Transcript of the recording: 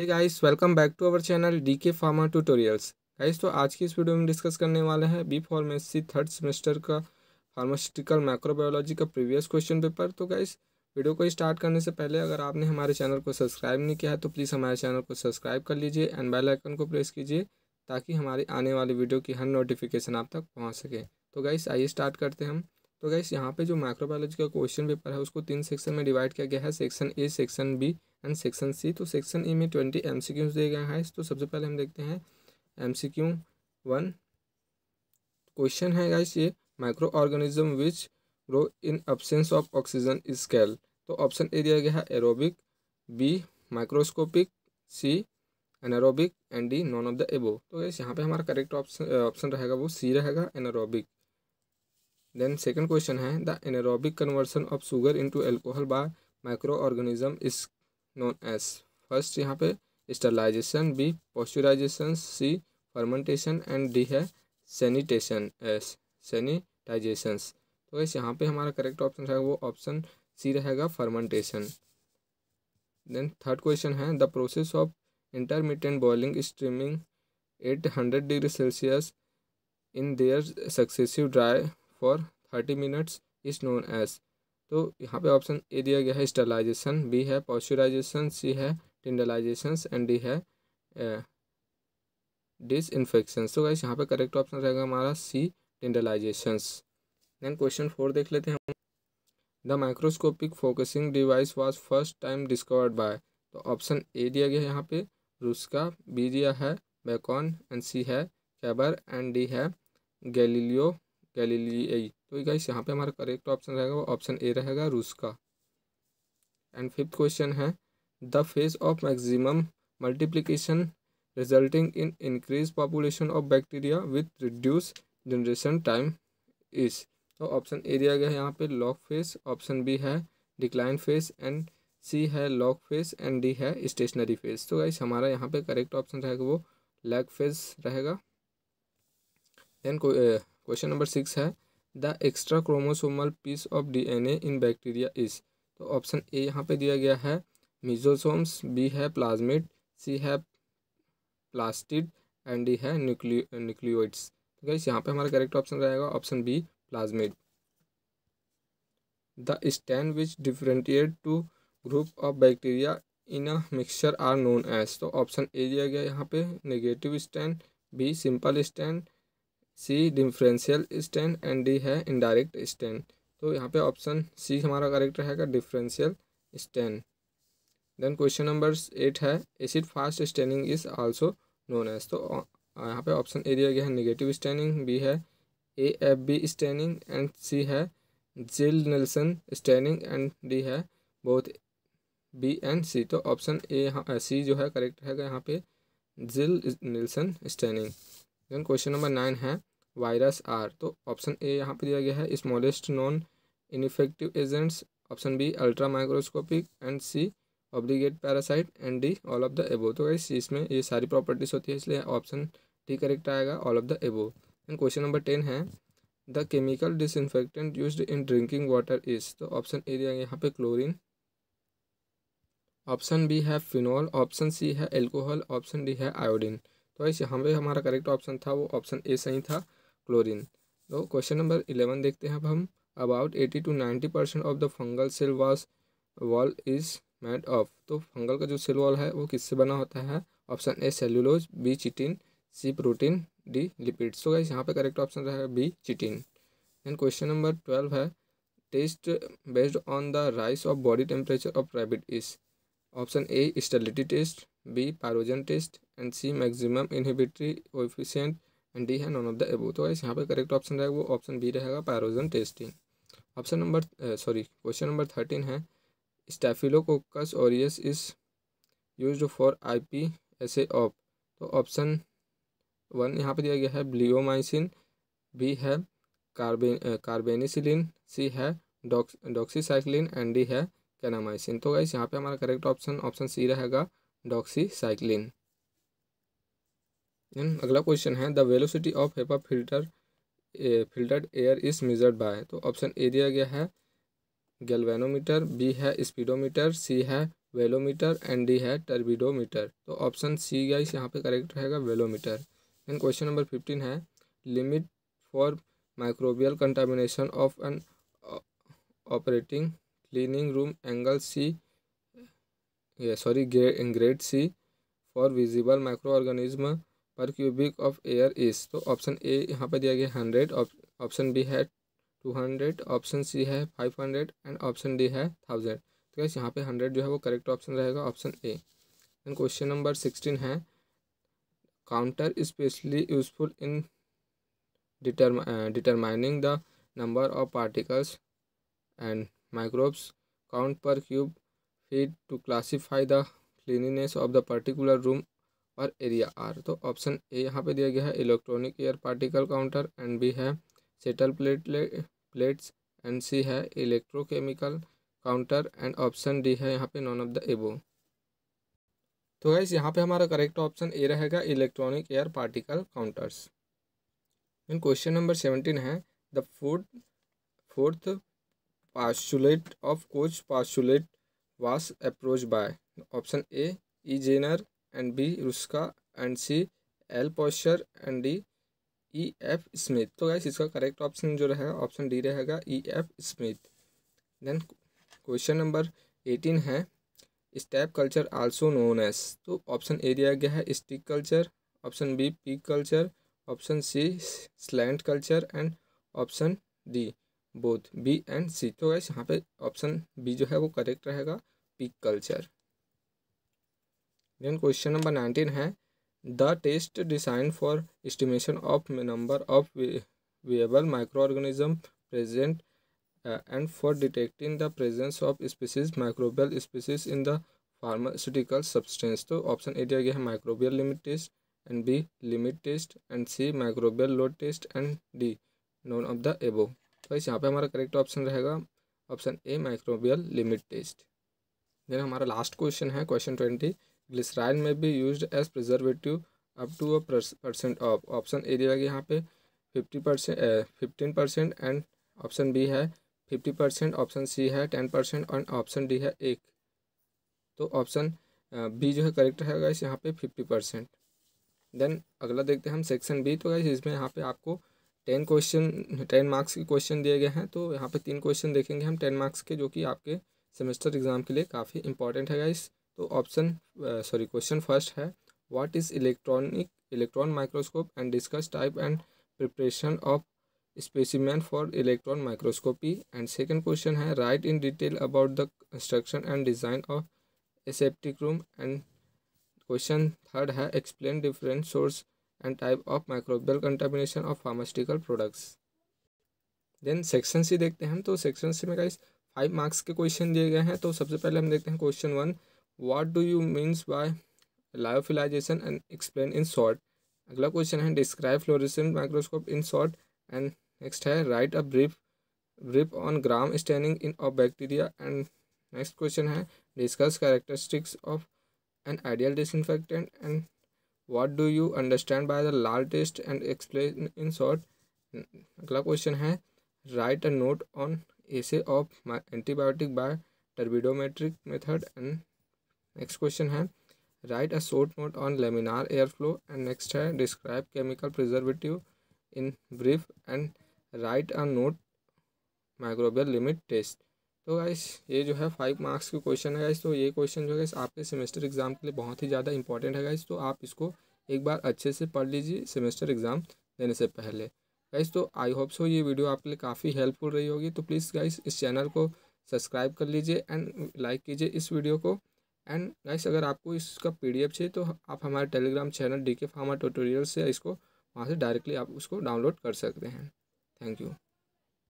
hey guys welcome back to our channel DK pharma tutorials guys तो आज की इस वीडियो में डिस्कस करने वाले हैं बी फार्मेसी थर्ड सेमेस्टर का फार्मास्यूटिकल माइक्रोबायोलॉजी का प्रीवियस क्वेश्चन पेपर तो गाइस वीडियो को स्टार्ट करने से पहले अगर आपने हमारे चैनल को सब्सक्राइब नहीं किया है तो प्लीज़ हमारे चैनल को सब्सक्राइब कर लीजिए एंड बेल आइकन को प्रेस कीजिए ताकि हमारी आने वाली वीडियो की हर नोटिफिकेशन आप तक पहुँच सके तो गाइस आइए स्टार्ट करते हैं हम तो गाइस यहाँ पर जो माइक्रोबायोलॉजी का क्वेश्चन पेपर है उसको तीन सेक्शन में डिवाइड किया गया है section A section B and section C तो सेक्शन ए में ट्वेंटी एम सी क्यूज दिए गए हैं तो सबसे पहले हम देखते हैं M C Q one question है गाइस ये micro organism which grow in absence of oxygen scale तो ऑप्शन ए दिया गया है aerobic B microscopic C anaerobic and D none of the above तो गैस यहाँ पे हमारा करेक्ट ऑप्शन ऑप्शन रहेगा वो सी रहेगा एनारोबिक देन सेकंड क्वेश्चन है the anaerobic conversion of sugar into alcohol by micro organism is known as first यहाँ पे sterilisation B pasteurisation C fermentation and D है सैनिटेशन एस सैनिटाइजेशन तो वैसे यहाँ पे हमारा करेक्ट ऑप्शन रहेगा वो ऑप्शन सी रहेगा फर्मेंटेशन देन थर्ड क्वेश्चन है the process of intermittent boiling streaming at hundred degree Celsius in their successive dry for thirty minutes is known as तो यहाँ पे ऑप्शन ए दिया गया है स्टरलाइजेशन बी है पॉस्चराइजेशन सी है टिंडलाइजेशन एंड डी है डिस इन्फेक्शन तो गाइस यहाँ पे करेक्ट ऑप्शन रहेगा हमारा C tyndallisation then question four देख लेते हैं the microscopic focusing device was first time discovered by तो ऑप्शन ए दिया गया है यहाँ पे रूस का बी दिया है बेकॉन एंड सी है कैबर एंड डी है गैलीलियो आई तो गाइस यहाँ पे हमारा करेक्ट ऑप्शन रहेगा वो ऑप्शन ए रहेगा रूस का एंड फिफ्थ क्वेश्चन है the phase of maximum multiplication resulting in increase population of bacteria with reduce generation time is तो ऑप्शन ए दिया गया है यहाँ पे लॉक फेस ऑप्शन बी है डिक्लाइन फेस एंड सी है लॉक फेस एंड डी है स्टेशनरी फेस तो गाइस हमारा यहाँ पे करेक्ट ऑप्शन रहेगा वो लैग फेस रहेगा देन को क्वेश्चन नंबर सिक्स है the extra chromosomal piece of DNA in bacteria is तो ऑप्शन ए यहाँ पे दिया गया है मिजोसोम्स बी है प्लाज्मिड सी है प्लास्टिड एंड डी है न्यूक्लियोइड्स तो गाइस यहाँ पे हमारा करेक्ट ऑप्शन रहेगा option B plasmid the stain which differentiate two group of bacteria in a mixture are known as तो ऑप्शन ए दिया गया यहाँ पे negative stain B simple stain C differential stain and D है indirect stain तो यहाँ पे option C हमारा करेक्ट रहेगा differential stain then question number eight है acid fast staining is also known as तो uh, यहाँ पे ऑप्शन ए दिया गया है निगेटिव स्टैंडिंग बी है A F B staining and C है Ziehl Neelsen staining and D है बोथ बी एंड सी तो ऑप्शन ए यहाँ सी uh, जो है करेक्ट रहेगा यहाँ पे Ziehl Neelsen staining then question number nine है वायरस आर तो ऑप्शन ए यहाँ पे दिया गया है smallest non infective agents option B ultra microscopic and C obligate parasite and D all of the above तो गाइस इसमें ये सारी प्रॉपर्टीज होती है इसलिए ऑप्शन डी करेक्ट आएगा all of the above and question number ten है the chemical disinfectant used in drinking water is तो ऑप्शन ए दिया गया यहाँ पे क्लोरिन ऑप्शन बी है फिनॉल ऑप्शन सी है एल्कोहल ऑप्शन डी है आयोडीन तो इस यहाँ पे हमारा करेक्ट ऑप्शन था वो ऑप्शन ए सही था क्लोरीन तो क्वेश्चन नंबर इलेवन देखते हैं अब हम about eighty to ninety percent of the fungal cell was wall is made of तो फंगल का जो सेल वॉल है वो किससे बना होता है option A cellulose B chitin C protein D lipid so guys यहाँ पे करेक्ट ऑप्शन रहेगा B chitin and question number twelve है test based on the rise of body temperature of rabbit is option A sterility test B pyrogen test and C maximum inhibitory coefficient and D है none of the above तो guys यहाँ पे correct option रहेगा वो option B रहेगा pyrogen testing option number sorry question number thirteen है और aureus is used for I P S A of तो ऑप्शन वन यहाँ पे दिया गया है ब्लियोमाइसिन बी है कार्बे कार्बेनिसिलिन सी है डॉक्स डॉक्सीसाइक्लिन एंड डी है कैनामाइसिन तो गाइस यहाँ पे हमारा करेक्ट ऑप्शन ऑप्शन सी रहेगा डॉक्सीसाइक्लिन देन अगला क्वेश्चन है the velocity of HEPA filter filtered air is measured by तो ऑप्शन ए दिया गया है गैल्वेनोमीटर बी है स्पीडोमीटर सी है वेलोमीटर एंड डी है टर्बिडोमीटर तो ऑप्शन सी इस यहाँ पे करेक्ट रहेगा velometer then question number fifteen है limit for microbial contamination of an operating cleaning room angle C sorry grade C for visible microorganism per cubic of air is तो option A यहाँ पर दिया गया hundred option B है two hundred option C है five hundred and option D है thousand तो guys यहाँ पे हंड्रेड जो है वो करेक्ट ऑप्शन रहेगा option A and question number sixteen है counter specially useful in determining the number of particles and microbes count per cube feet to classify the cleanliness of the particular room or area are तो option A यहाँ पे दिया गया है electronic air particle counter and B है settle plate plates and C है electrochemical counter and option D है यहाँ पे नॉन ऑफ द एबो तो गाइस यहाँ पे हमारा करेक्ट ऑप्शन ए रहेगा electronic air particle counters and question number seventeen है the fourth fourth postulate of Koch postulate was approach by option A इजेनर and B Ruska and C L Pasteur and D E F Smith तो guys इसका correct option जो रहेगा option D रहेगा E F Smith then question number eighteen है stab culture also known as तो option A दिया गया है stick culture option B peak culture option C slant culture and option D both B and C तो guys यहाँ पे option B जो है वो करेक्ट रहेगा peak culture then question number nineteen है the test design for estimation of number of viable microorganism present and for detecting the presence of species microbial species in the pharmaceutical substance तो option A दिया गया है microbial limit test and B limit test and C microbial load test and D none of the above तो इस यहाँ पे हमारा correct option रहेगा ऑप्शन ए माइक्रोबियल लिमिट टेस्ट देन हमारा लास्ट क्वेश्चन है क्वेश्चन ट्वेंटी ग्लिसराइल में भी used as preservative up to a percent of option A दिया गया यहाँ पे fifty percent fifteen percent and option B है फिफ्टी परसेंट ऑप्शन सी है ten percent and option D है एक तो ऑप्शन बी जो है करेक्ट है गाइस यहाँ पे फिफ्टी परसेंट देन अगला देखते हैं हम सेक्शन बी तो गाइस इसमें यहाँ पे आपको टेन क्वेश्चन टेन मार्क्स के क्वेश्चन दिए गए हैं तो यहाँ पे तीन क्वेश्चन देखेंगे हम टेन मार्क्स के जो कि आपके सेमेस्टर एग्ज़ाम के लिए काफ़ी इंपॉर्टेंट है गाइस तो ऑप्शन सॉरी क्वेश्चन फर्स्ट है what is electronic electron microscope and discuss type and preparation of specimen for electron microscopy and second question है write in detail about the construction and design of aseptic room and question third है explain different source and type of microbial contamination of pharmaceutical products then section C देखते हैं तो section C में guys five marks के question दिए गए हैं तो सबसे पहले हम देखते हैं question one what do you means by lyophilization and explain in short agla question hai describe fluorescent microscope in short and next hai write a brief brief on gram staining in a bacteria and next question hai discuss characteristics of an ideal disinfectant and what do you understand by the lal test and explain in short agla question hai write a note on assay of my antibiotic by turbidometric method and next question है write a short note on laminar air flow and next है describe chemical preservative in brief and write a note microbial limit test तो guys ये जो है five marks के question है guys तो ये क्वेश्चन जो है आपके सेमेस्टर एग्ज़ाम के लिए बहुत ही ज़्यादा इंपॉर्टेंट है गाइस तो आप इसको एक बार अच्छे से पढ़ लीजिए सेमेस्टर एग्ज़ाम देने से पहले गाइस तो आई होप सो ये वीडियो आपके लिए काफ़ी हेल्पफुल रही होगी तो प्लीज़ गाइस इस चैनल को सब्सक्राइब कर लीजिए एंड लाइक कीजिए इस वीडियो को एंड गाइस अगर आपको इसका पीडीएफ चाहिए तो आप हमारे Telegram channel D K pharma tutorial से इसको वहाँ से डायरेक्टली आप उसको डाउनलोड कर सकते हैं थैंक यू